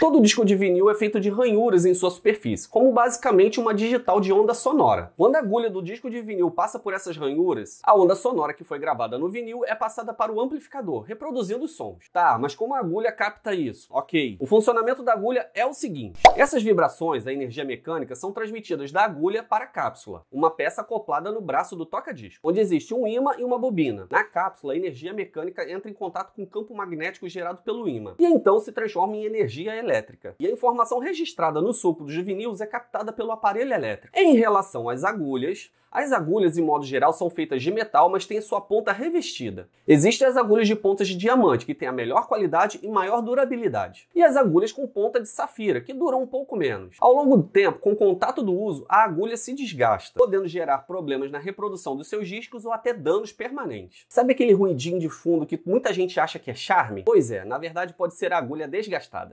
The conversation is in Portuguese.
Todo disco de vinil é feito de ranhuras em sua superfície, como basicamente uma digital de onda sonora. Quando a agulha do disco de vinil passa por essas ranhuras, a onda sonora que foi gravada no vinil é passada para o amplificador, reproduzindo os sons. Tá, mas como a agulha capta isso? Ok. O funcionamento da agulha é o seguinte: essas vibrações, a energia mecânica, são transmitidas da agulha para a cápsula, uma peça acoplada no braço do toca-disco, onde existe um ímã e uma bobina. Na cápsula, a energia mecânica entra em contato com o campo magnético gerado pelo ímã, e então se transforma em energia elétrica elétrica. E a informação registrada no suco dos vinil é captada pelo aparelho elétrico. Em relação às agulhas, as agulhas, em modo geral, são feitas de metal, mas têm sua ponta revestida. Existem as agulhas de pontas de diamante, que têm a melhor qualidade e maior durabilidade. E as agulhas com ponta de safira, que duram um pouco menos. Ao longo do tempo, com o contato do uso, a agulha se desgasta, podendo gerar problemas na reprodução dos seus discos ou até danos permanentes. Sabe aquele ruidinho de fundo que muita gente acha que é charme? Pois é, na verdade pode ser a agulha desgastada.